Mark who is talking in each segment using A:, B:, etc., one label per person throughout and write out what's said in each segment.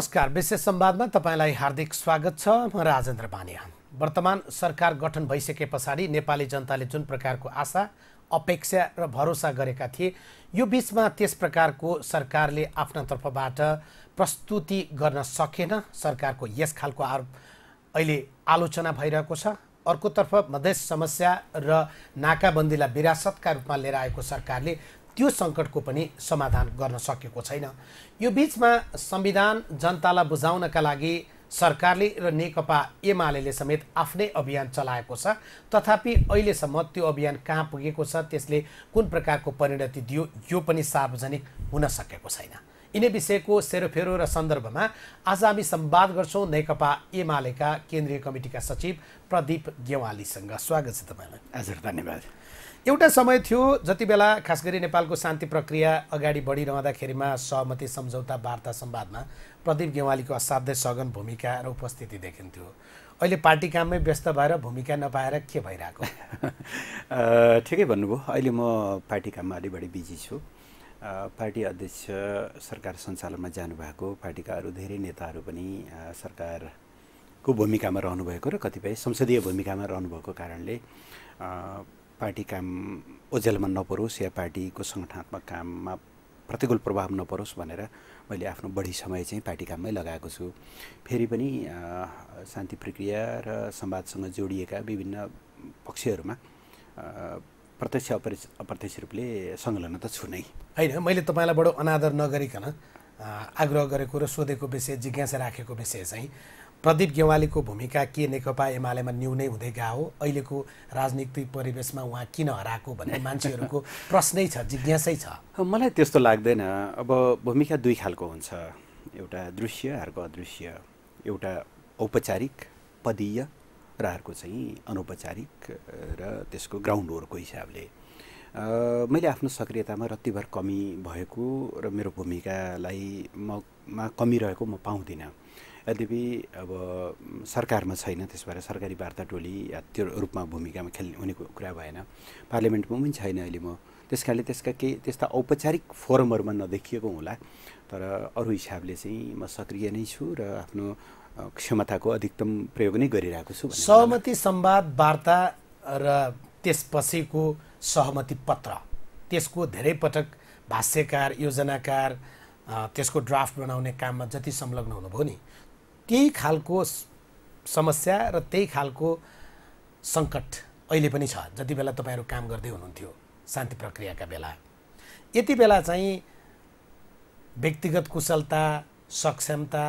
A: नमस्कार विशेष संवादमा तपाईँलाई हार्दिक स्वागत छ म राजेन्द्र बानिया वर्तमान सरकार गठन भइसके पछाडि नेपाली जनताले जुन प्रकारको आशा अपेक्षा र भरोसा गरेका थिए यो बिचमा त्यस प्रकारको सरकारले आफ्ना तर्फबाट प्रस्तुति गर्न सकेन सरकारको यस खालको आरोप अहिले आलोचना भइरहेको छ अर्कोतर्फ मधेस समस्या र नाकाबन्दीलाई विरासतका रूपमा लिएर आएको सरकारले त्यो सङ्कटको पनि समाधान गर्न सकेको छैन यो बिचमा संविधान जनतालाई बुझाउनका लागि सरकारले र नेकपा एमाले समेत आफ्नै अभियान चलाएको छ तथापि अहिलेसम्म त्यो अभियान कहाँ पुगेको छ त्यसले कुन प्रकारको परिणति दियो यो पनि सार्वजनिक हुन सकेको छैन यिनै विषयको सेरोफेरो र सन्दर्भमा आज हामी सम्वाद गर्छौँ नेकपा एमालेका केन्द्रीय कमिटिका सचिव प्रदीप गेवालीसँग स्वागत छ तपाईँलाई हजुर धन्यवाद एउटा समय थियो जति बेला खास गरी नेपालको शान्ति प्रक्रिया अगाडि बढिरहँदाखेरिमा सहमति सम्झौता वार्ता सम्वादमा प्रदीप गेवालीको असाध्य सघन भूमिका र उपस्थिति देखिन्थ्यो अहिले पार्टी काममै व्यस्त भएर भूमिका नपाएर के भइरहेको
B: ठिकै भन्नुभयो अहिले म पार्टी काममा अलि बढी बिजी छु पार्टी अध्यक्ष सरकार सञ्चालनमा जानुभएको पार्टीका अरू धेरै नेताहरू पनि सरकारको भूमिकामा रहनुभएको र कतिपय संसदीय भूमिकामा रहनुभएको कारणले पार्टी काम ओझेलमा नपरोस् या पार्टीको सङ्गठनात्मक काममा प्रतिकूल प्रभाव नपरोस् भनेर मैले आफ्नो बढी समय चाहिँ पार्टी काममै लगाएको छु फेरि पनि शान्ति प्रक्रिया र संवादसँग जोडिएका विभिन्न पक्षहरूमा प्रत्यक्ष अपर अप्रत्यक्ष रूपले संलग्न त छु नै
A: होइन मैले तपाईँलाई बडो अनादर नगरिकन आग्रह गरेको र सोधेको विषय जिज्ञासा राखेको विषय चाहिँ प्रदीप गेवालीको भूमिका के नेकपा एमालेमा न्यू नै हुँदै गएको अहिलेको राजनीतिक परिवेशमा उहाँ किन हराएको भन्ने मान्छेहरूको प्रश्नै छ जिज्ञासै छ
B: मलाई त्यस्तो लाग्दैन अब भूमिका दुई खालको हुन्छ एउटा दृश्य अर्को अदृश्य एउटा औपचारिक पदीय र अर्को चाहिँ अनौपचारिक र त्यसको ग्राउन्ड वर्कको हिसाबले मैले आफ्नो सक्रियतामा रत्तिभर कमी भएको र मेरो भूमिकालाई ममा कमी रहेको म पाउँदिनँ यद्यपि अब सरकारमा छैन त्यस त्यसबाट सरकारी वार्ता टोली या त्यो रूपमा भूमिकामा खेल्ने हुने कुरा भएन पार्लियामेन्टमा पनि छैन अहिले म त्यस कारणले त्यसका केही त्यस्ता औपचारिक फोरमहरूमा नदेखिएको होला तर अरू हिसाबले चाहिँ म सक्रिय नै छु र आफ्नो क्षमताको अधिकतम प्रयोग नै
A: गरिरहेको छु सहमति संवाद वार्ता र त्यसपछिको सहमति पत्र त्यसको धेरै पटक भाष्यकार योजनाकार त्यसको ड्राफ्ट बनाउने काममा जति संलग्न हुनुभयो नि त्यही खालको समस्या र त्यही खालको सङ्कट अहिले पनि छ जति बेला तपाईँहरू काम गर्दै हुनुहुन्थ्यो शान्ति प्रक्रियाका बेला यति बेला चाहिँ व्यक्तिगत कुशलता सक्षमता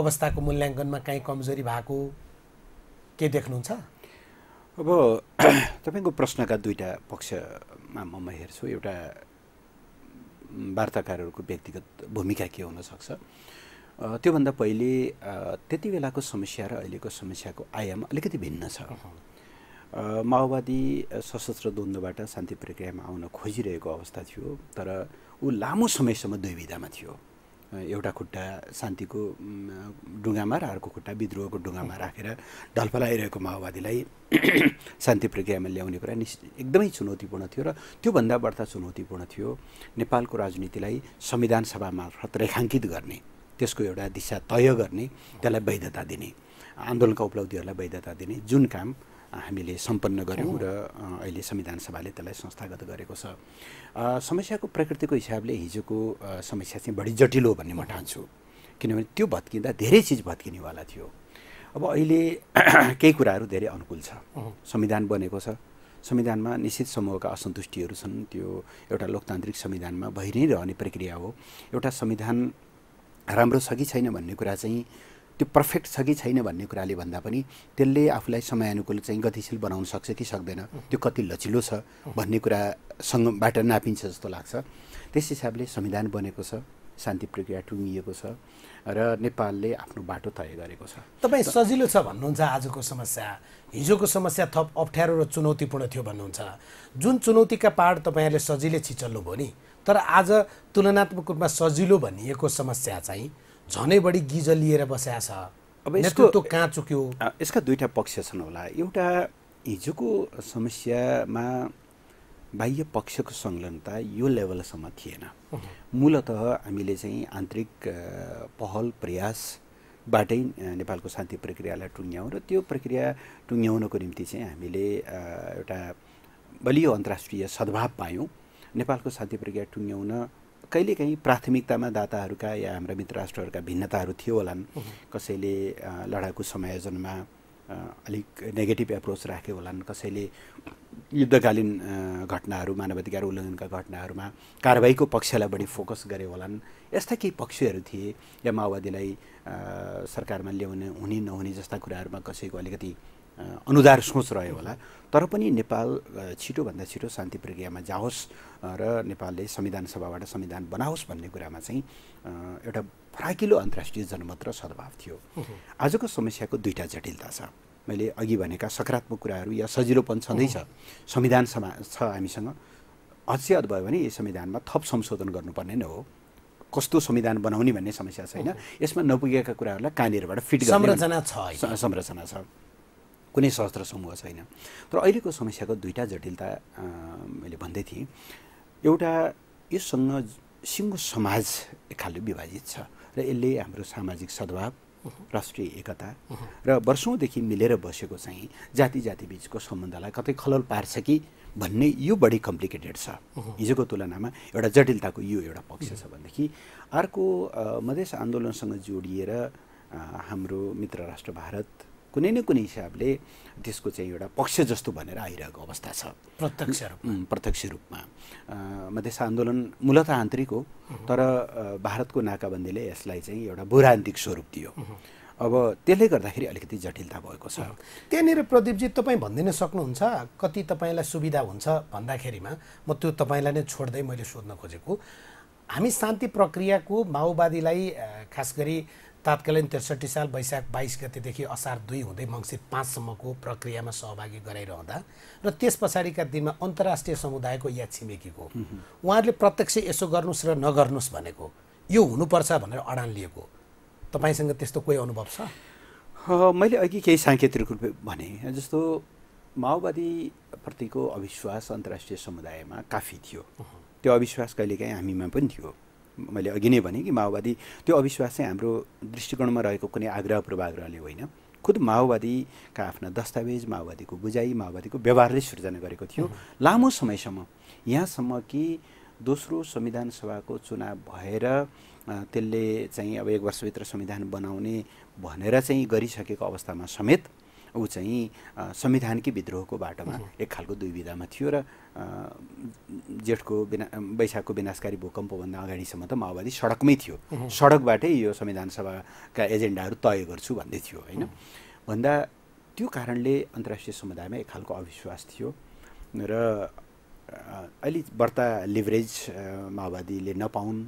A: अवस्थाको मूल्याङ्कनमा काहीँ कमजोरी भएको के देख्नुहुन्छ
B: अब तपाईँको प्रश्नका दुईवटा पक्षमा म हेर्छु एउटा वार्ताकारहरूको व्यक्तिगत भूमिका के हुनसक्छ त्योभन्दा पहिले त्यति बेलाको समस्या र अहिलेको समस्याको आयाम अलिकति भिन्न छ माओवादी सशस्त्र द्वन्द्वबाट शान्ति प्रक्रियामा आउन खोजिरहेको अवस्था थियो तर ऊ लामो समयसम्म दुविधामा थियो एउटा खुट्टा शान्तिको डुङ्गामा र अर्को खुट्टा विद्रोहको डुङ्गामा राखेर ढलफलाइरहेको माओवादीलाई शान्ति प्रक्रियामा ल्याउने कुरा निश्च एकदमै चुनौतीपूर्ण थियो र त्योभन्दा बढ्ता चुनौतीपूर्ण थियो नेपालको राजनीतिलाई संविधान सभा मार्फत रेखाङ्कित गर्ने त्यसको एउटा दिशा तय गर्ने त्यसलाई वैधता दिने आन्दोलनका उपलब्धिहरूलाई वैधता दिने जुन काम हामीले सम्पन्न गऱ्यौँ र अहिले संविधान सभाले त्यसलाई संस्थागत गरेको छ समस्याको प्रकृतिको हिसाबले हिजोको समस्या चाहिँ बढी जटिल हो भन्ने म ठान्छु किनभने त्यो भत्किँदा धेरै चिज भत्किनेवाला थियो अब अहिले केही कुराहरू धेरै अनुकूल छ संविधान बनेको छ संविधानमा निश्चित समूहका असन्तुष्टिहरू छन् त्यो एउटा लोकतान्त्रिक संविधानमा भइ नै रहने प्रक्रिया हो एउटा संविधान राम्रो छ कि छैन भन्ने कुरा चाहिँ त्यो पर्फेक्ट छ कि छैन भन्ने कुराले भन्दा पनि त्यसले आफूलाई समयानुकूल चाहिँ गतिशील बनाउन सक्छ कि सक्दैन त्यो कति लचिलो छ भन्ने कुरासँगबाट नापिन्छ जस्तो लाग्छ त्यस हिसाबले संविधान बनेको छ शान्ति प्रक्रिया टुङ्गिएको छ र नेपालले आफ्नो बाटो तय गरेको छ
A: तपाईँ सजिलो छ भन्नुहुन्छ आजको समस्या हिजोको समस्या थप अप्ठ्यारो र चुनौतीपूर्ण थियो भन्नुहुन्छ जुन चुनौतीका पाहाड तपाईँहरूले सजिलै छिचल्नुभयो नि तर आज तुलनात्मक रूपमा सजिलो भनिएको समस्या चाहिँ झनै बढी लिएर बसेको छ अब यसको कहाँ चुक्यो
B: यसका दुईवटा पक्ष छन् होला एउटा हिजोको समस्यामा बाह्य पक्षको संलग्नता यो लेभलसम्म थिएन मूलत हामीले चाहिँ आन्तरिक पहल प्रयासबाटै नेपालको शान्ति प्रक्रियालाई टुङ्ग्याउँ र त्यो प्रक्रिया टुङ्ग्याउनको निम्ति चाहिँ हामीले एउटा बलियो अन्तर्राष्ट्रिय सद्भाव पायौँ नेपालको शान्ति प्रक्रिया टुङ्ग्याउन कहिलेकाहीँ प्राथमिकतामा दाताहरूका या हाम्रा मित्र राष्ट्रहरूका भिन्नताहरू थियो होलान् कसैले लडाकु समायोजनमा अलिक नेगेटिभ एप्रोच राख्यो होलान् कसैले युद्धकालीन घटनाहरू मानवाधिकार उल्लङ्घनका घटनाहरूमा कारवाहीको पक्षलाई बढी फोकस गरे होलान् यस्ता केही पक्षहरू थिए या माओवादीलाई सरकारमा ल्याउने हुने नहुने जस्ता कुराहरूमा कसैको अलिकति अनुदार सोच रह्यो होला तर पनि नेपाल छिटोभन्दा छिटो शान्ति प्रक्रियामा जाओस् र नेपालले संविधान सभाबाट संविधान बनाओस् भन्ने कुरामा चाहिँ एउटा फराकिलो अन्तर्राष्ट्रिय जनमत र सद्भाव थियो आजको समस्याको दुईवटा जटिलता छ मैले अघि भनेका सकारात्मक कुराहरू या सजिलोपन छँदैछ संविधान समा छ हामीसँग अझै भयो भने यो संविधानमा थप संशोधन गर्नुपर्ने नै हो कस्तो संविधान बनाउने भन्ने समस्या छैन यसमा नपुगेका कुराहरूलाई कहाँनिरबाट फिट संरचना छ संरचना छ कुनै सहस्त्र समूह छैन तर अहिलेको समस्याको दुईवटा जटिलता मैले भन्दै थिएँ एउटा यससँग सिङ्गो समाज एक खालले विभाजित छ र यसले हाम्रो सामाजिक सद्भाव राष्ट्रिय एकता र वर्षौँदेखि मिलेर बसेको चाहिँ जाति जाति बिचको सम्बन्धलाई कतै खलल पार्छ कि भन्ने यो बढी कम्प्लिकेटेड छ हिजोको तुलनामा एउटा जटिलताको यो एउटा पक्ष छ भनेदेखि अर्को मधेस आन्दोलनसँग जोडिएर हाम्रो मित्र राष्ट्र भारत कुनै न कुनै हिसाबले त्यसको चाहिँ एउटा पक्ष जस्तो भनेर आइरहेको अवस्था छ
A: प्रत्यक्ष रूपमा
B: प्रत्यक्ष रूपमा मधेस आन्दोलन मूलत आन्तरिक हो तर भारतको नाकाबन्दीले यसलाई चाहिँ एउटा बुरान्तिक स्वरूप दियो अब त्यसले गर्दाखेरि अलिकति जटिलता भएको
A: छ त्यहाँनिर प्रदीपजी तपाईँ भनिदिन सक्नुहुन्छ कति तपाईँलाई सुविधा हुन्छ भन्दाखेरिमा म त्यो तपाईँलाई नै छोड्दै मैले सोध्न खोजेको हामी शान्ति प्रक्रियाको माओवादीलाई खास गरी तात्कालीन त्रिसठी साल वैशाख बाइस गतेदेखि असार दुई हुँदै मङ्सिर पाँचसम्मको प्रक्रियामा सहभागी गराइरहँदा र त्यस पछाडिका दिनमा अन्तर्राष्ट्रिय समुदायको या छिमेकीको उहाँहरूले प्रत्यक्ष यसो गर्नुहोस् र नगर्नुहोस् भनेको यो हुनुपर्छ भनेर अडान लिएको तपाईँसँग त्यस्तो कोही अनुभव छ
B: मैले अघि केही साङ्केतिक रूपले भने जस्तो माओवादीप्रतिको अविश्वास अन्तर्राष्ट्रिय समुदायमा काफी थियो त्यो अविश्वास कहिलेकाहीँ हामीमा पनि थियो मैले अघि नै भनेँ कि माओवादी त्यो अविश्वास चाहिँ हाम्रो दृष्टिकोणमा रहेको कुनै आग्रह पूर्वाग्रहले होइन खुद माओवादीका आफ्ना दस्तावेज माओवादीको बुझाइ माओवादीको व्यवहारले सृजना गरेको थियो लामो समयसम्म यहाँसम्म कि दोस्रो संविधान सभाको चुनाव भएर त्यसले चाहिँ अब एक वर्षभित्र संविधान बनाउने भनेर चाहिँ गरिसकेको अवस्थामा समेत ऊ चाहिँ संविधानकै विद्रोहको बाटोमा एक खालको दुविधामा थियो र जेठको बिना वैशाखको विनाशकारी भूकम्पभन्दा अगाडिसम्म त माओवादी सडकमै थियो सडकबाटै यो संविधान सभाका एजेन्डाहरू तय गर्छु भन्दै थियो होइन भन्दा त्यो कारणले अन्तर्राष्ट्रिय समुदायमा एक खालको अविश्वास थियो र अलि बढ्ता लिभरेज माओवादीले नपाउन्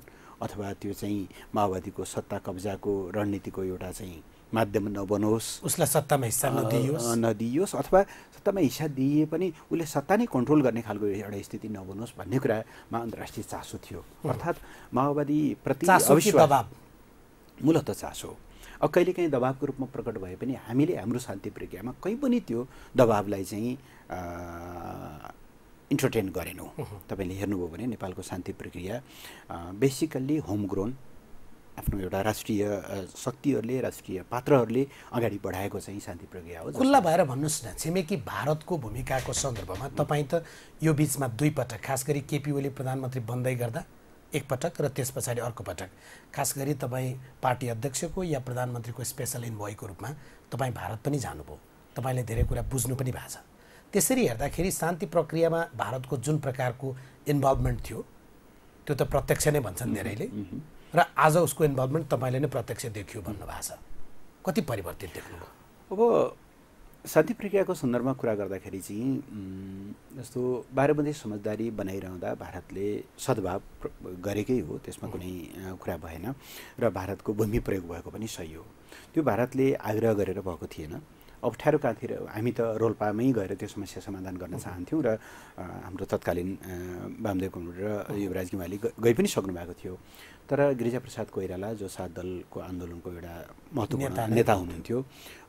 B: अथवा त्यो चाहिँ माओवादीको सत्ता कब्जाको रणनीतिको एउटा चाहिँ माध्यम नबनोस्
A: उसलाई सत्तामा हिस्सा नदियोस्
B: नदियोस् अथवा सत्तामा हिस्सा दिए पनि उसले सत्ता नै कन्ट्रोल गर्ने खालको एउटा स्थिति नबनोस् भन्ने कुरामा अन्तर्राष्ट्रिय चासो थियो अर्थात् माओवादी प्रति दबाब मूलत चासो अब कहिलेकाहीँ दबाबको रूपमा प्रकट भए पनि हामीले हाम्रो शान्ति प्रक्रियामा कहीँ पनि त्यो दबाबलाई चाहिँ इन्टरटेन गरेनौँ तपाईँले हेर्नुभयो भने नेपालको शान्ति प्रक्रिया बेसिकल्ली होमग्रोन आफ्नो एउटा राष्ट्रिय शक्तिहरूले राष्ट्रिय पात्रहरूले अगाडि बढाएको चाहिँ शान्ति प्रक्रिया
A: हो खुल्ला भएर भन्नुहोस् न छिमेकी भारतको भूमिकाको सन्दर्भमा तपाईँ त यो बिचमा दुईपटक खास गरी केपी ओली प्रधानमन्त्री बन्दै गर्दा एकपटक र त्यस पछाडि अर्को पटक खास गरी तपाईँ पार्टी अध्यक्षको या प्रधानमन्त्रीको स्पेसल इन्भोइको रूपमा तपाईँ भारत पनि जानुभयो तपाईँले धेरै कुरा बुझ्नु पनि भएको छ त्यसरी हेर्दाखेरि शान्ति प्रक्रियामा भारतको जुन प्रकारको इन्भल्भमेन्ट थियो त्यो त प्रत्यक्ष नै भन्छन् धेरैले र आज उसको इन्भल्भमेन्ट तपाईँले नै प्रत्यक्ष देखियो भन्नुभएको छ कति परिवर्तित देख्नु अब
B: शान्ति प्रक्रियाको सन्दर्भमा कुरा गर्दाखेरि चाहिँ जस्तो बाह्रबन्दी समझदारी बनाइरहँदा भारतले सद्भाव गरेकै हो त्यसमा कुनै कुरा भएन र भारतको भूमि प्रयोग भएको पनि सही हो त्यो भारतले आग्रह गरेर भएको थिएन अप्ठ्यारो कहाँतिर हामी त रोल्पामै गएर त्यो समस्या समाधान गर्न चाहन्थ्यौँ र हाम्रो तत्कालीन बामदेव कुमार र युवराज घिमाले गई पनि सक्नु भएको थियो तर गिरिजाप्रसाद कोइराला जो सात दलको आन्दोलनको एउटा महत्त्वपूर्ण नेता हुनुहुन्थ्यो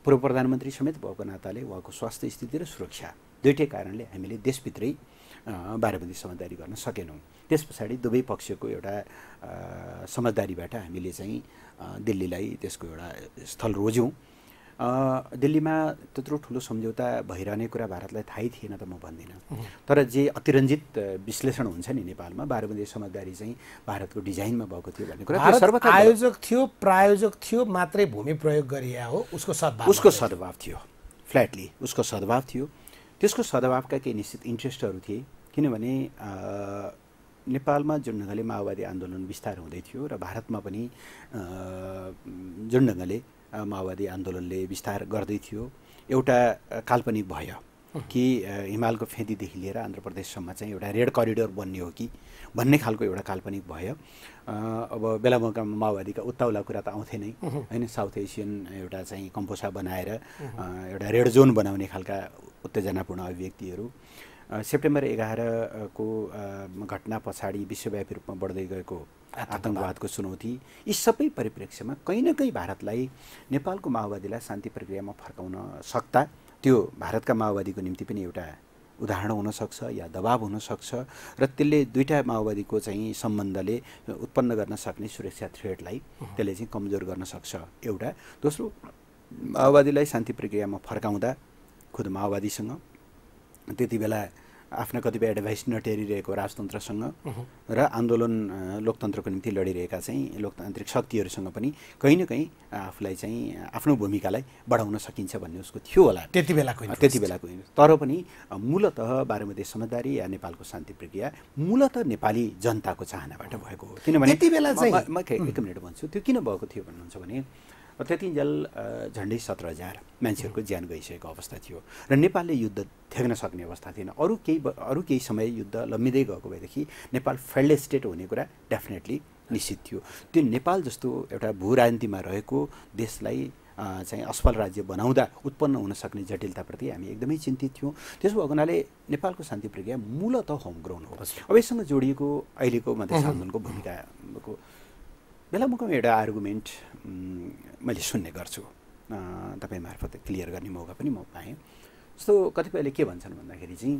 B: पूर्व प्रधानमन्त्री समेत भएको नाताले उहाँको स्वास्थ्य स्थिति र सुरक्षा दुइटै कारणले हामीले देशभित्रै बाह्रबन्दी समझदारी गर्न सकेनौँ त्यस पछाडि दुवै पक्षको एउटा समझदारीबाट हामीले चाहिँ दिल्लीलाई त्यसको एउटा स्थल रोज्यौँ दिल्लीमा त्यत्रो ठुलो सम्झौता भइरहने कुरा भारतलाई थाहै थिएन त म भन्दिनँ तर जे अतिरञ्जित विश्लेषण हुन्छ नि नेपालमा बाह्रबन्दी समझदारी चाहिँ भारतको डिजाइनमा भएको थियो भन्ने कुरा आयोजक
A: थियो प्रायोजक थियो मात्रै भूमि प्रयोग गरिया हो उसको सद्भाव उसको
B: सद्भाव थियो फ्ल्याटली उसको सद्भाव थियो त्यसको सद्भावका केही निश्चित इन्ट्रेस्टहरू थिए किनभने नेपालमा जुन ढङ्गले माओवादी आन्दोलन विस्तार हुँदै थियो र भारतमा पनि जुन ढङ्गले माओवादी आन्दोलनले विस्तार गर्दै थियो एउटा काल्पनिक भय कि हिमालको फेदीदेखि लिएर आन्ध्र प्रदेशसम्म चाहिँ एउटा रेड करिडोर बन्ने हो कि भन्ने खालको एउटा काल्पनिक भयो अब बेला मौकामा माओवादीका उत्ताउला कुरा त आउँथे नै होइन साउथ एसियन एउटा चाहिँ कम्पोसा बनाएर एउटा रेड जोन बनाउने खालका उत्तेजनापूर्ण अभिव्यक्तिहरू सेप्टेम्बर एघारको घटना पछाडि विश्वव्यापी रूपमा बढ्दै गएको आतङ्कवादको चुनौती यी सबै परिप्रेक्ष्यमा कहीँ न कहीँ भारतलाई नेपालको माओवादीलाई शान्ति प्रक्रियामा फर्काउन सक्दा त्यो भारतका माओवादीको निम्ति पनि एउटा उदाहरण हुनसक्छ या दबाब हुनसक्छ र त्यसले दुईवटा माओवादीको चाहिँ सम्बन्धले उत्पन्न गर्न सक्ने सुरक्षा थ्रेडलाई त्यसले चाहिँ कमजोर गर्न सक्छ एउटा दोस्रो माओवादीलाई शान्ति प्रक्रियामा फर्काउँदा खुद माओवादीसँग त्यति बेला आफ्ना कतिपय एडभाइस नटेरिरहेको राजतन्त्रसँग र आन्दोलन लोकतन्त्रको निम्ति लडिरहेका चाहिँ लोकतान्त्रिक शक्तिहरूसँग पनि कहीँ न कहीँ आफूलाई चाहिँ आफ्नो भूमिकालाई बढाउन सकिन्छ भन्ने उसको थियो होला त्यति बेलाको त्यति बेलाको तर पनि मूलत बाह्रमती समझदारी या नेपालको शान्ति प्रक्रिया मूलत नेपाली जनताको चाहनाबाट भएको हो किनभने त्यति बेला चाहिँ म एक मिनट भन्छु त्यो किन भएको थियो भन्नुहुन्छ भने त्यतिन्जेल झन्डै सत्र हजार मान्छेहरूको ज्यान गइसकेको अवस्था थियो र नेपालले युद्ध थ्याक्न सक्ने अवस्था थिएन अरू केही अरू केही समय युद्ध लम्बिँदै गएको भएदेखि नेपाल फेल्ड स्टेट हुने कुरा डेफिनेटली निश्चित थियो त्यो नेपाल जस्तो एउटा भूराजनीतिमा रहेको देशलाई चाहिँ असफल राज्य बनाउँदा उत्पन्न हुन सक्ने जटिलताप्रति हामी एकदमै चिन्तित थियौँ त्यसो भएको हुनाले नेपालको शान्ति प्रक्रिया मूलत होम ग्राउन्ड हो अब यससँग जोडिएको अहिलेको मध्य आन्दोलनको भूमिकाको बेला मौकामा एउटा आर्गुमेन्ट मैले सुन्ने गर्छु तपाईँ मार्फत क्लियर गर्ने मौका पनि म पाएँ जस्तो कतिपयले के भन्छन् भन्दाखेरि चाहिँ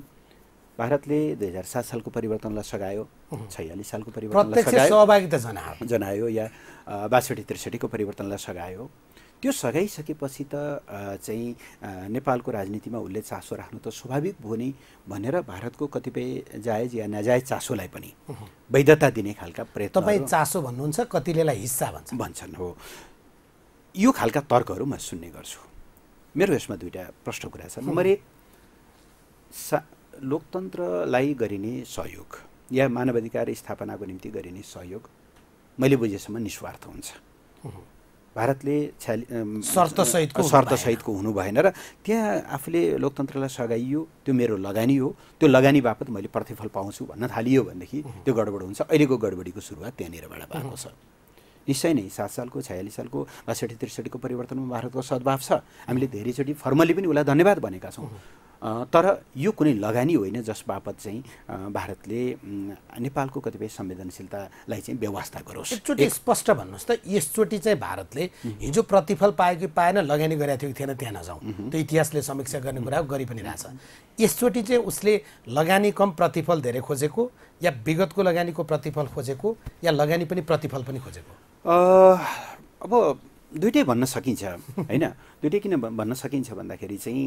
B: भारतले दुई हजार सात सालको परिवर्तनलाई सघायो छयालिस सालको परिवर्तन सहभागिता जनायो जनायो या बासठी त्रिसठीको परिवर्तनलाई सघायो त्यो सघाइसकेपछि त चाहिँ नेपालको राजनीतिमा उसले चासो राख्नु त स्वाभाविक भयो नि भनेर भारतको कतिपय जायज या नाजायज चासोलाई पनि वैधता दिने खालका प्रयत्न तपाईँ चासो भन्नुहुन्छ कतिले हिस्सा भन्छ भन्छन् हो यो खालका तर्कहरू म सुन्ने गर्छु मेरो यसमा दुईवटा प्रश्न कुरा छ नम्बर एक लोकतन्त्रलाई गरिने सहयोग या मानवाधिकार स्थापनाको निम्ति गरिने सहयोग मैले बुझेसम्म निस्वार्थ हुन्छ भारतले छ्यालिसहितको शर्तसहितको हुनु भएन र त्यहाँ आफूले लोकतन्त्रलाई सघाइयो त्यो मेरो लगानी हो त्यो लगानी बापत मैले प्रतिफल पाउँछु भन्न थालियो भनेदेखि त्यो गडबड हुन्छ अहिलेको गडबडीको सुरुवात त्यहाँनिरबाट भएको छ निश्चय नै सात सालको छयालिस सालको बासठी त्रिसठीको परिवर्तनमा भारतको सद्भाव छ हामीले धेरैचोटि फर्मली पनि उसलाई धन्यवाद भनेका छौँ तर यो कुनै लगानी होइन जस बापत चाहिँ भारतले नेपालको कतिपय संवेदनशीलतालाई चाहिँ व्यवस्था गरोस् एकचोटि स्पष्ट भन्नुहोस्
A: त यसचोटि चाहिँ भारतले हिजो प्रतिफल पायो कि पाएन लगानी गरेको थियो कि थिएन त्यहाँ नजाउँ त्यो इतिहासले समीक्षा गर्ने कुरा गरि पनि रहेछ यसचोटि चाहिँ उसले लगानी कम प्रतिफल धेरै खोजेको या विगतको लगानीको प्रतिफल खोजेको या लगानी पनि प्रतिफल पनि खोजेको
B: अब दुइटै भन्न सकिन्छ होइन दुइटै किन भन्न सकिन्छ भन्दाखेरि चाहिँ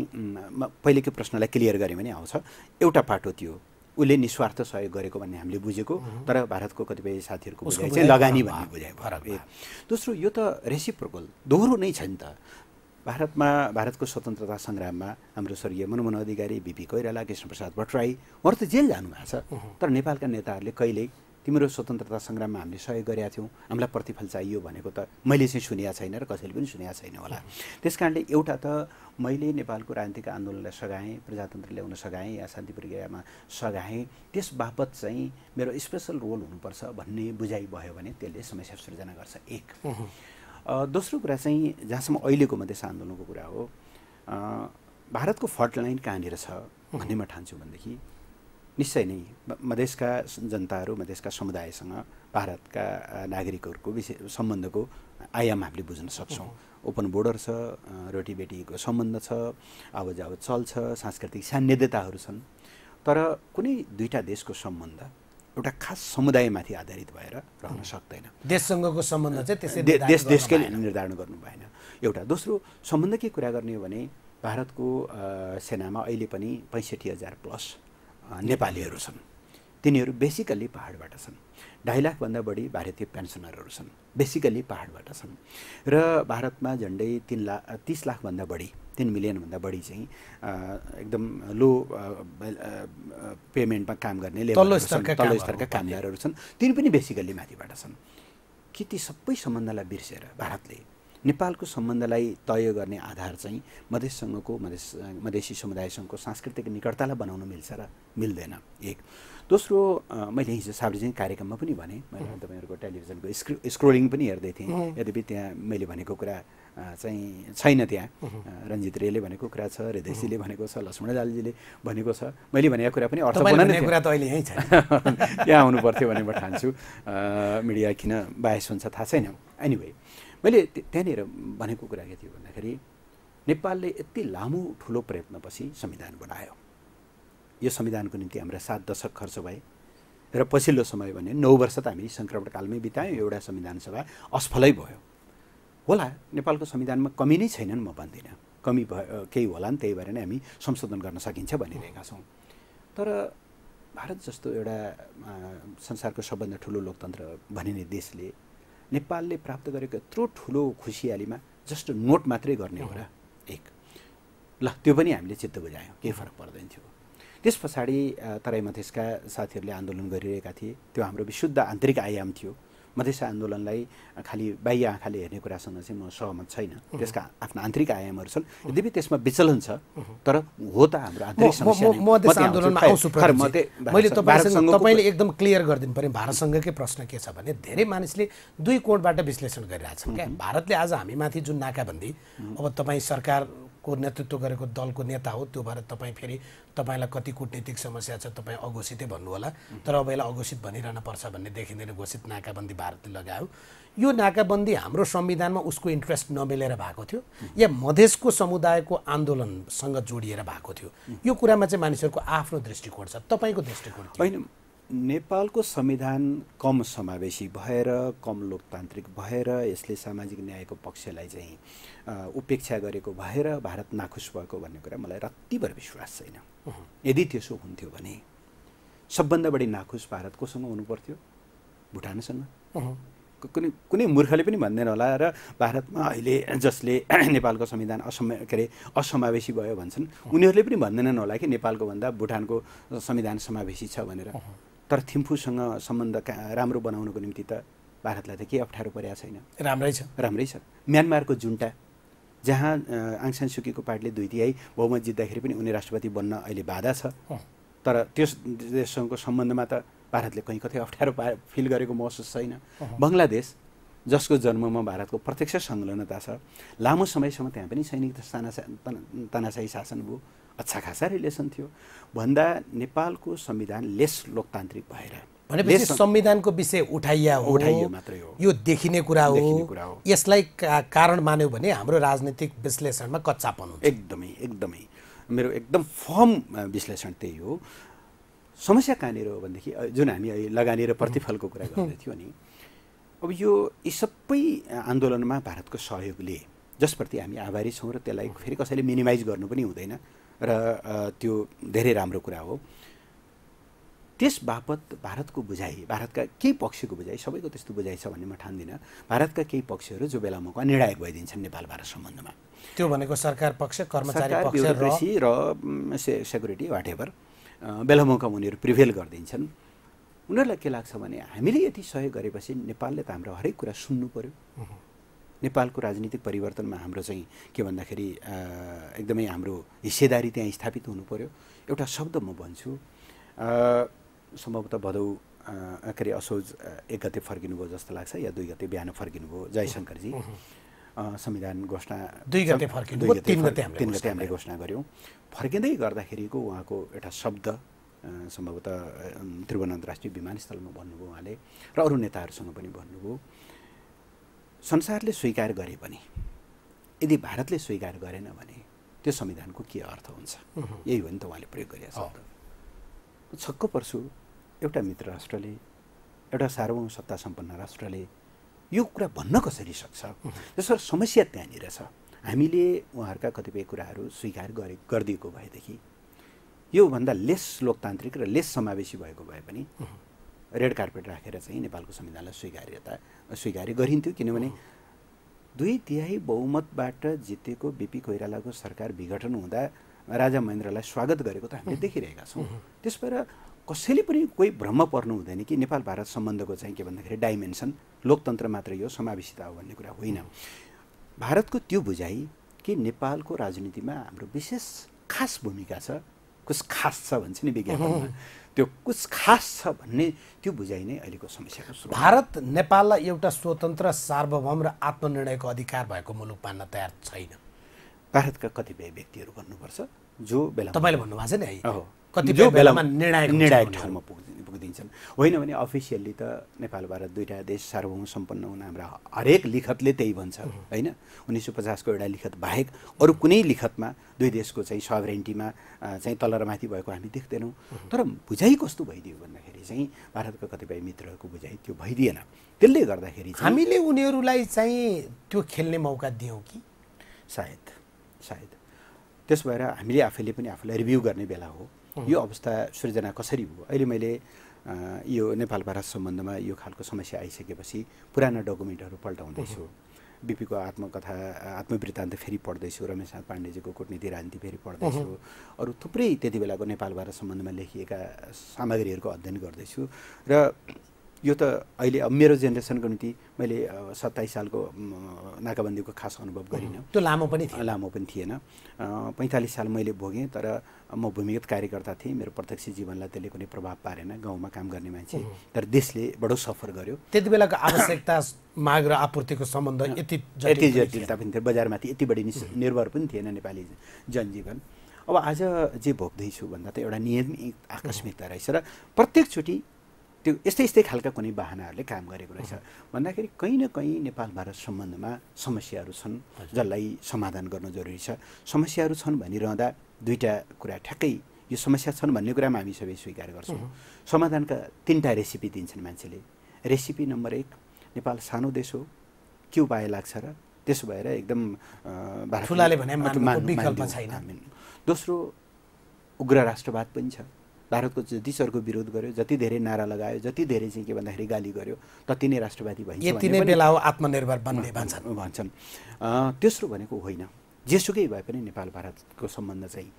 B: पहिलेको प्रश्नलाई क्लियर गऱ्यो भने आउँछ एउटा पाटो त्यो उसले निस्वार्थ सहयोग गरेको भन्ने हामीले बुझेको तर भारतको कतिपय साथीहरूको चाहिँ लगानी भन्ने बुझाइ फरक दोस्रो यो त रेसिप्रोकल दोहोरो नै छ नि त भारतमा भारतको स्वतन्त्रता सङ्ग्राममा हाम्रो स्वर्गीय मनमोहन अधिकारी बिपी कोइराला कृष्णप्रसाद भट्टराई उहाँहरू त जेल जानुभएको छ तर नेपालका नेताहरूले कहिल्यै तिम्रो स्वतन्त्रता सङ्ग्राममा हामीले सहयोग गरेका थियौँ हामीलाई प्रतिफल चाहियो भनेको त मैले चाहिँ सुनेको छैन र कसैले पनि सुनेको छैन होला त्यस कारणले एउटा त मैले नेपालको राजनीतिक आन्दोलनलाई सघाएँ प्रजातन्त्र ल्याउन सघाएँ या शान्ति प्रक्रियामा सघाएँ त्यस बापत चाहिँ मेरो स्पेसल रोल हुनुपर्छ भन्ने बुझाइ भयो भने त्यसले समस्या सृजना गर्छ एक दोस्रो कुरा चाहिँ जहाँसम्म अहिलेको मधेस आन्दोलनको कुरा हो भारतको फल्ट लाइन कहाँनिर छ भन्ने म ठान्छु भनेदेखि निश्चय नै मधेसका जनताहरू मधेसका समुदायसँग भारतका नागरिकहरूको विशेष सम्बन्धको आयाम हामीले बुझ्न सक्छौँ ओपन बोर्डर छ रोटीबेटीको सम्बन्ध छ आवतजावत चल्छ सांस्कृतिक सान्निध्यताहरू छन् तर कुनै दुईवटा देशको सम्बन्ध एउटा खास समुदायमाथि आधारित भएर रहन सक्दैन
A: देशसँगको सम्बन्ध चाहिँ त्यसै देश देशकै
B: निर्धारण गर्नु भएन एउटा दोस्रो सम्बन्धकै कुरा गर्ने हो भने भारतको सेनामा अहिले पनि पैँसठी हजार प्लस नेपालीहरू छन् तिनीहरू बेसिकल्ली पाहाडबाट छन् ढाई लाखभन्दा बढी भारतीय पेन्सनरहरू छन् बेसिकल्ली पाहाडबाट छन् र भारतमा झन्डै तिन लाख तिस लाखभन्दा बढी तिन मिलियनभन्दा बढी चाहिँ एकदम लो पेमेन्टमा काम गर्ने तल्लो स्तरका कामदारहरू छन् तिनी पनि बेसिकल्ली माथिबाट छन् के ती सबै सम्बन्धलाई बिर्सेर भारतले नेपालको सम्बन्धलाई तय गर्ने आधार चाहिँ मधेससँगको मधेस मधेसी समुदायसँगको सांस्कृतिक निकटतालाई बनाउन मिल्छ र मिल्दैन एक दोस्रो मैले हिजो सार्वजनिक कार्यक्रममा पनि भनेँ मैले तपाईँहरूको टेलिभिजनको स्क्रि स्क्रोलिङ पनि हेर्दै थिएँ यद्यपि त्यहाँ मैले भनेको कुरा चाहिँ छैन त्यहाँ रञ्जित रेले भनेको कुरा छ हृदयजीले भनेको छ लक्ष्मण दालजीले भनेको छ मैले भनेको कुरा पनि अर्थपूर्ण कुरा त अहिले यहीँ छ त्यहाँ आउनु पर्थ्यो भने म ठान्छु मिडिया किन बाहेस हुन्छ थाहा छैन एनिवे मैले त्यहाँनिर भनेको कुरा के थियो भन्दाखेरि नेपालले यति लामो ठुलो प्रयत्नपछि संविधान बनायो यो संविधानको निम्ति हाम्रा सात दशक खर्च भए र पछिल्लो समय भने नौ वर्ष त हामी सङ्क्रमणकालमै बितायौँ एउटा संविधान सभा असफलै भयो होला नेपालको संविधानमा कमी नै छैनन् म भन्दिनँ कमी भयो केही होला नि त्यही भएर नै हामी संशोधन गर्न सकिन्छ भनिरहेका छौँ तर भारत जस्तो एउटा संसारको सबभन्दा ठुलो लोकतन्त्र भनिने देशले नेपालले प्राप्त गरेको यत्रो ठुलो खुसियालीमा जस्ट नोट मात्रै गर्ने हो र एक ल त्यो पनि हामीले चित्त बुझायौँ केही फरक पर्दैन थियो त्यस पछाडि तराई मधेसका साथीहरूले आन्दोलन गरिरहेका थिए त्यो हाम्रो विशुद्ध आन्तरिक आयाम थियो मधेस आन्दोलनलाई खालि बाह्य आँखाले हेर्ने कुरासँग चाहिँ म सहमत छैन त्यसका आफ्ना आन्तरिक आयामहरू छन् यद्यपि त्यसमा विचलन छ तर हो त हाम्रो आन्तरिक तपाईँले
A: एकदम क्लियर गरिदिनु पर्ने भारतसँगकै प्रश्न के छ भने धेरै मानिसले दुई कोणबाट विश्लेषण गरिरहेछन् क्या भारतले आज हामीमाथि जुन नाकाबन्दी अब तपाईँ सरकार को नेतृत्व गरेको दलको नेता हो त्यो भएर तपाईँ फेरि तपाईँलाई कति कुटनीतिक समस्या छ तपाईँ अघोषितै भन्नुहोला तर अब यसलाई अघोषित भनिरहन पर्छ भन्ने देखिँदैन घोषित नाकाबन्दी भारतले लगायो यो नाकाबन्दी हाम्रो संविधानमा उसको इन्ट्रेस्ट नमिलेर भएको थियो या मधेसको समुदायको आन्दोलनसँग जोडिएर भएको थियो यो कुरामा चाहिँ मानिसहरूको आफ्नो दृष्टिकोण छ तपाईँको दृष्टिकोण होइन
B: नेपालको संविधान कम समावेशी भएर कम लोकतान्त्रिक भएर यसले सामाजिक न्यायको पक्षलाई चाहिँ उपेक्षा गरेको भएर भारत नाखुस भएको भन्ने कुरा मलाई रत्तिभर विश्वास छैन यदि त्यसो हुन्थ्यो भने सबभन्दा बढी नाखुस भारत कोसँग हुनुपर्थ्यो भुटानसँग कुनै कुनै मूर्खले पनि भन्दैन होला र भारतमा अहिले जसले नेपालको संविधान असम के अरे असमावेशी भयो भन्छन् उनीहरूले पनि भन्दैनन् होला कि नेपालको भन्दा भुटानको संविधान समावेशी छ भनेर तर थिम्फूसँग सम्बन्ध राम्रो बनाउनको निम्ति त भारतलाई त केही अप्ठ्यारो परेको छैन राम्रै छ राम्रै छ म्यानमारको जुन्टा जहाँ आङसान सुकीको पार्टीले दुई तिहाई बहुमत जित्दाखेरि पनि उनी राष्ट्रपति बन्न अहिले बाधा छ तर त्यस देशसँगको सम्बन्धमा त भारतले कहीँ कतै अप्ठ्यारो पा फिल गरेको महसुस छैन बङ्गलादेश जसको जन्ममा भारतको प्रत्यक्ष संलग्नता छ लामो समयसम्म त्यहाँ पनि सैनिक तनासाई शासन भयो अच्छा खासा रिलेसन थियो भन्दा नेपालको संविधान लेस लोकतान्त्रिक भएर
A: भनेपछि संविधानको विषय उठाइया उठाइयो मात्रै हो यो देखिने कुरा हो यसलाई का, कारण मान्यो भने हाम्रो राजनीतिक विश्लेषणमा कच्चापन हुन्छ एकदमै एकदमै
B: मेरो एकदम फर्म विश्लेषण त्यही हो समस्या कहाँनिर हो भनेदेखि जुन हामी लगानी र प्रतिफलको कुरा गर्दै थियौँ नि अब यो यी सबै आन्दोलनमा भारतको सहयोगले जसप्रति हामी आभारी छौँ र त्यसलाई फेरि कसैले मिनिमाइज गर्नु पनि हुँदैन र त्यो धेरै राम्रो कुरा हो त्यस बापत भारतको बुझाइ भारतका केही पक्षको बुझाइ सबैको त्यस्तो बुझाइ छ भन्ने म ठान्दिनँ भारतका केही पक्षहरू जो बेला मौका निर्णायक भइदिन्छन् नेपाल भारत सम्बन्धमा
A: त्यो भनेको सरकार पक्ष कर्मचारी पक्ष
B: र से सेक्युरिटी वाट एभर बेला मौका उनीहरू प्रिभेल गरिदिन्छन् उनीहरूलाई के लाग्छ भने हामीले यति सहयोग गरेपछि नेपालले त हाम्रो हरेक कुरा सुन्नु पऱ्यो नेपालको राजनीतिक परिवर्तनमा हाम्रो चाहिँ के भन्दाखेरि एकदमै हाम्रो हिस्सेदारी त्यहाँ स्थापित हुनु पऱ्यो एउटा शब्द म भन्छु सम्भवतः भदौ के अरे असोज एक गते फर्किनुभयो जस्तो लाग्छ या दुई गते बिहान फर्किनुभयो जयशङ्करजी संविधान घोषणा दुई गते फर्किनु तिन गते हामीले घोषणा गऱ्यौँ फर्किँदै गर्दाखेरिको उहाँको एउटा शब्द सम्भवतः त्रिभुवन अन्तर्राष्ट्रिय विमानस्थलमा भन्नुभयो उहाँले र अरू नेताहरूसँग पनि भन्नुभयो संसारले स्वीकार गरे पनि यदि भारतले स्वीकार गरेन भने त्यो संविधानको के अर्थ हुन्छ यही हो नि त उहाँले प्रयोग गरेका छक्क पर्छु एउटा मित्र राष्ट्रले एउटा सार्वभौम सत्ता सम्पन्न राष्ट्रले यो कुरा भन्न कसरी सक्छ जसर्थ समस्या त्यहाँनिर छ हामीले उहाँहरूका कतिपय कुराहरू स्वीकार गरे गरिदिएको भएदेखि योभन्दा लेस लोकतान्त्रिक र लेस समावेशी भएको भए पनि रेड कार्पेट राखेर चाहिँ नेपालको संविधानलाई स्वीकार्यता स्वीकार्य गरिन्थ्यो किनभने दुई तिहाई बहुमतबाट जितेको बिपी कोइरालाको सरकार विघटन हुँदा राजा महेन्द्रलाई स्वागत गरेको त हामीले देखिरहेका छौँ त्यस भएर कसैले पनि कोही भ्रम पर्नु हुँदैन कि नेपाल भारत सम्बन्धको चाहिँ के भन्दाखेरि डाइमेन्सन लोकतन्त्र मात्र यो समावेशिता हो भन्ने कुरा होइन भारतको त्यो बुझाइ कि नेपालको राजनीतिमा हाम्रो विशेष खास भूमिका छ कस खास छ भन्छ नि विज्ञापनमा त्यो कुछ खास छ भन्ने त्यो बुझाइ नै अहिलेको समस्याको भारत
A: नेपाललाई एउटा स्वतन्त्र सार्वभौम र आत्मनिर्णयको अधिकार भएको मुलुक मान्न तयार छैन
B: भारतका कतिपय व्यक्तिहरू भन्नुपर्छ जो बेला तपाईँले भन्नुभएको छ नि है कतिपय बेलामा निर्णायक निर्णायक ठाउँमा
A: पुग्दैन पुगिदिन्छन्
B: होइन भने अफिसियल्ली त नेपाल भारत दुईवटा देश सार्वभौम सम्पन्न हुन हाम्रा हरेक लिखतले त्यही भन्छ होइन उन्नाइस सय पचासको एउटा लिखत बाहेक अरू कुनै लिखतमा दुई देशको चाहिँ सभरेन्टीमा चाहिँ तल र माथि भएको हामी देख्दैनौँ तर बुझाइ कस्तो भइदियो भन्दाखेरि चाहिँ भारतका कतिपय मित्रहरूको बुझाइ त्यो भइदिएन त्यसले गर्दाखेरि हामीले
A: उनीहरूलाई चाहिँ त्यो खेल्ने मौका दियौँ कि सायद
B: सायद त्यस भएर हामीले आफैले पनि आफूलाई रिभ्यू गर्ने बेला हो यो अवस्था सृजना कसरी भयो अहिले मैले यो नेपाल भारत सम्बन्धमा यो खालको समस्या आइसकेपछि पुराना डकुमेन्टहरू पल्टाउँदैछु बिपीको आत्मकथा आत्मवृत्तान्त फेरि पढ्दैछु रमेशनाथ पाण्डेजीको कुटनीति राजनीति फेरि पढ्दैछु अरू थुप्रै त्यति बेलाको नेपाल भारत सम्बन्धमा लेखिएका सामग्रीहरूको अध्ययन गर्दैछु र यो त अहिले अब मेरो जेनेरेसनको निम्ति मैले सत्ताइस सालको नाकाबन्दीको खास अनुभव गरिनँ त्यो लामो पनि थियो लामो पनि थिएन पैँतालिस साल मैले भोगेँ तर म भूमिगत कार्यकर्ता थिएँ मेरो प्रत्यक्ष जीवनलाई त्यसले कुनै प्रभाव पारेन गाउँमा काम गर्ने मान्छे तर देशले बडो सफर गर्यो
A: त्यति बेलाको आवश्यकता माग र आपूर्तिको सम्बन्ध यति यति जटिलता पनि
B: थियो बजारमाथि यति बढी निर्भर पनि थिएन नेपाली जनजीवन अब आज जे भोग्दैछु भन्दा त एउटा नियमित आकस्मिकता रहेछ र प्रत्येकचोटि त्यो यस्तै यस्तै खालका कुनै वाहनाहरूले काम गरेको रहेछ भन्दाखेरि कहीँ न कहीँ नेपाल भारत सम्बन्धमा समस्याहरू छन् जसलाई समाधान गर्न जरुरी छ समस्याहरू छन् भनिरहँदा दुईवटा कुरा ठ्याक्कै यो समस्या छन् भन्ने कुरामा हामी सबै स्वीकार गर्छौँ समाधानका तिनवटा रेसिपी दिन्छन् मान्छेले रेसिपी नम्बर एक नेपाल सानो देश हो के उपाय लाग्छ र त्यसो भएर एकदम भने दोस्रो उग्र राष्ट्रवाद पनि छ भारतको जतिसरको विरोध गर्यो जति धेरै नारा लगायो जति धेरै चाहिँ के भन्दाखेरि गाली गर्यो त्यति नै राष्ट्रवादी भइन्छ यति नै बेला हो
A: आत्मनिर्भर बन्ने
B: भन्छन् भन्छन् तेस्रो भनेको होइन जेसुकै भए पनि नेपाल भारतको सम्बन्ध चाहिँ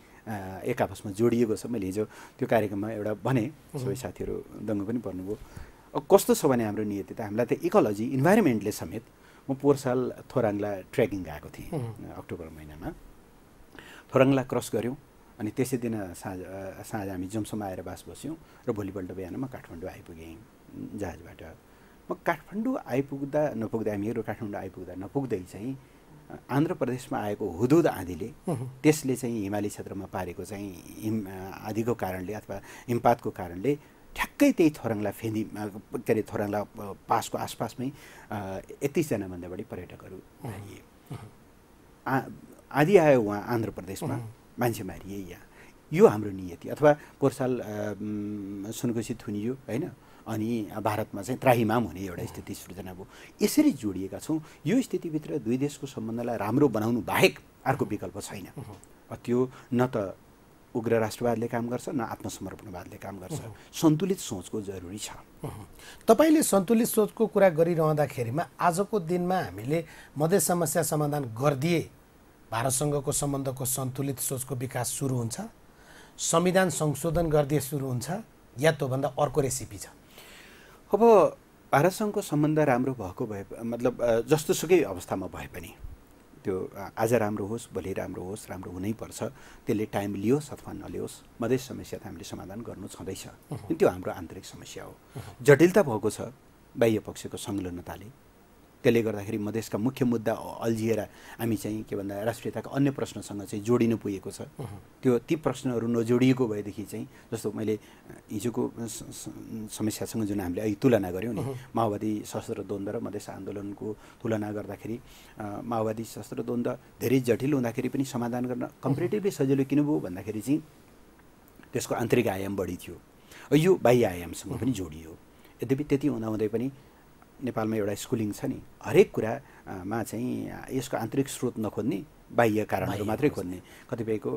B: एक आपसमा जोडिएको छ मैले हिजो त्यो कार्यक्रममा एउटा भने सबै साथीहरू दङ्ग पनि पर्नुभयो अब कस्तो छ भने हाम्रो नियति त हामीलाई त इकोलोजी इन्भाइरोमेन्टले समेत म पोहोर साल थोराङ्ला ट्रेकिङ गएको थिएँ अक्टोबर महिनामा थोराङ्ला क्रस गऱ्यौँ अनि त्यसै दिन साँझ साँझ हामी जम्सोमा आएर बास बस्यौँ र भोलिपल्ट बिहान म काठमाडौँ आइपुगेँ जहाजबाट म काठमाडौँ आइपुग्दा नपुग्दा हामीहरू काठमाडौँ आइपुग्दा नपुग्दै चाहिँ आन्ध्र प्रदेशमा आएको हुदुद आँधीले त्यसले चाहिँ हिमाली क्षेत्रमा पारेको चाहिँ हिम आँधीको कारणले अथवा हिमपातको कारणले ठ्याक्कै त्यही थोरङला फेदी के अरे थोरङला पासको आसपासमै भन्दा बढी पर्यटकहरू आइए आँधी आयो उहाँ आन्ध्र प्रदेशमा मान्छे मारिए यहाँ यो हाम्रो नियति अथवा पोहोर सुनकोशी थुनियो होइन अनि भारतमा चाहिँ त्राहिमाम हुने एउटा स्थिति सृजना भयो यसरी जोडिएका छौँ यो स्थितिभित्र दुई देशको सम्बन्धलाई राम्रो बनाउनु बाहेक अर्को विकल्प छैन त्यो न त उग्र राष्ट्रवादले काम गर्छ न आत्मसमर्पणवादले काम गर्छ सन्तुलित सोचको जरुरी
A: छ तपाईँले सन्तुलित सोचको कुरा गरिरहँदाखेरिमा आजको दिनमा हामीले मधेस समस्या समाधान गरिदिए भारतसँगको सम्बन्धको सन्तुलित सोचको विकास सुरु हुन्छ संविधान संशोधन गर्दै सुरु हुन्छ या त्योभन्दा अर्को रेसिपी छ
B: अब भारतसँगको सम्बन्ध राम्रो भएको भए मतलब जस्तोसुकै अवस्थामा भए पनि त्यो आज राम्रो होस् भोलि राम्रो होस् राम्रो हुनैपर्छ त्यसले टाइम लियोस् अथवा नलियोस् मधेस समस्या त हामीले समाधान गर्नु छँदैछ त्यो हाम्रो आन्तरिक समस्या हो जटिलता भएको छ बाह्य पक्षको संलग्नताले त्यसले गर्दाखेरि मधेसका मुख्य मुद्दा अल्झिएर हामी चाहिँ के भन्दा राष्ट्रियताका अन्य प्रश्नसँग चाहिँ जोडिनु पुगेको छ त्यो ती प्रश्नहरू नजोडिएको भएदेखि चाहिँ जस्तो मैले हिजोको समस्यासँग जुन हामीले अहिले तुलना गऱ्यौँ नि माओवादी सशस्त्र द्वन्द्व र मधेस आन्दोलनको तुलना गर्दाखेरि माओवादी सशस्त्र द्वन्द्व धेरै जटिल हुँदाखेरि पनि समाधान गर्न कम्पेरिटिभली सजिलो किन भयो भन्दाखेरि चाहिँ त्यसको आन्तरिक आयाम बढी थियो यो बाह्य आयामसँग पनि जोडियो यद्यपि त्यति हुँदाहुँदै पनि नेपालमा एउटा स्कुलिङ छ नि हरेक कुरा मा चाहिँ यसको आन्तरिक स्रोत नखोज्ने बाह्य कारणहरू मात्रै खोज्ने कतिपयको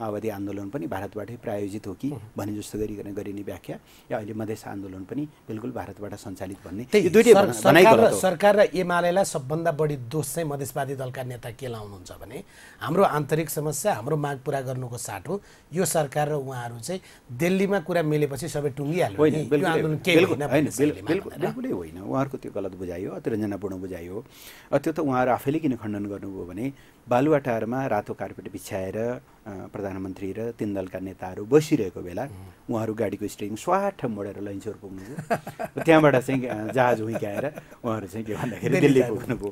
B: माओवादी आन्दोलन पनि भारतबाटै प्रायोजित हो कि भने जस्तो गरिकन गरिने व्याख्या या अहिले मधेस आन्दोलन पनि बिल्कुल भारतबाट सञ्चालित भन्ने सरकार,
A: सरकार र एमालेलाई सबभन्दा बढी दोष चाहिँ मधेसवादी दलका नेता के लाउनुहुन्छ भने हाम्रो आन्तरिक समस्या हाम्रो माग पुरा गर्नुको साटो यो सरकार र उहाँहरू चाहिँ दिल्लीमा कुरा मिलेपछि सबै टुङ्गिहाल्यो होइन
B: बिल्कुलै होइन उहाँहरूको त्यो गलत बुझाइयो अतिरञ्जनापूर्ण हो त्यो त उहाँहरू आफैले किन खण्डन गर्नुभयो भने बालुवा टारमा रातो कार्पेट बिछ्याएर प्रधानमन्त्री र तिन दलका नेताहरू बसिरहेको बेला उहाँहरू गाडीको स्टेरिङ स्वाठ मोडेर लैन्चोर पुग्नुभयो त्यहाँबाट चाहिँ जहाज हुँकाएर उहाँहरू चाहिँ के भन्दाखेरि दिल्ली पुग्नुभयो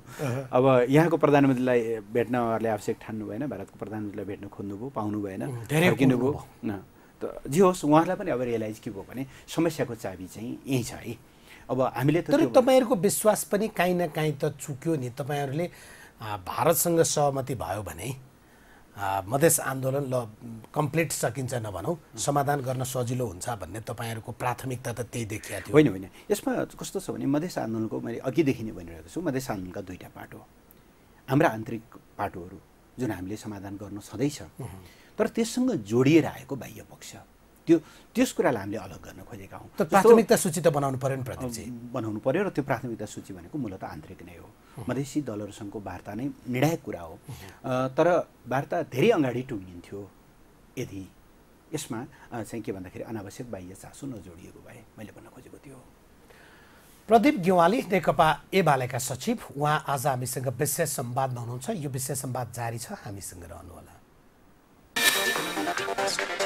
B: अब यहाँको प्रधानमन्त्रीलाई भेट्न उहाँहरूले आवश्यक ठान्नु भएन भारतको प्रधानमन्त्रीलाई भेट्न खोज्नुभयो पाउनु भएन किन्नुभयो जे होस् उहाँहरूलाई पनि अब रियलाइज के भयो भने समस्याको
A: चाबी चाहिँ यहीँ छ है अब हामीले तर तपाईँहरूको विश्वास पनि काहीँ न काहीँ त चुक्यो नि तपाईँहरूले भारतसँग सहमति भयो भने मधेस आन्दोलन ल कम्प्लिट सकिन्छ नभनौँ समाधान गर्न सजिलो हुन्छ भन्ने तपाईँहरूको प्राथमिकता त त्यही देखिया थियो होइन होइन
B: यसमा कस्तो छ भने मधेस आन्दोलनको मैले अघिदेखि नै भनिरहेको छु मधेस आन्दोलनका दुईवटा पाटो हाम्रा आन्तरिक पाटोहरू जुन हामीले समाधान गर्न गर्नु छ तर त्यससँग जोडिएर आएको बाह्य पक्ष त्यो त्यस कुरालाई हामीले अलग गर्न खोजेका हौँ प्राथमिकता सूची त बनाउनु पऱ्यो नि प्रदीपजी बनाउनु पऱ्यो र त्यो प्राथमिकता सूची भनेको मूलत आन्तरिक नै हो मधेसी दलहरूसँगको वार्ता नै निर्णायक कुरा हो तर वार्ता धेरै अगाडि टुङ्गिन्थ्यो यदि यसमा चाहिँ के भन्दाखेरि अनावश्यक बाह्य चासो नजोडिएको भए मैले भन्न खोजेको थियो
A: प्रदीप गेवाली नेकपा एमालेका सचिव उहाँ आज हामीसँग विशेष संवादमा हुनुहुन्छ यो विशेष संवाद जारी छ हामीसँग रहनुहोला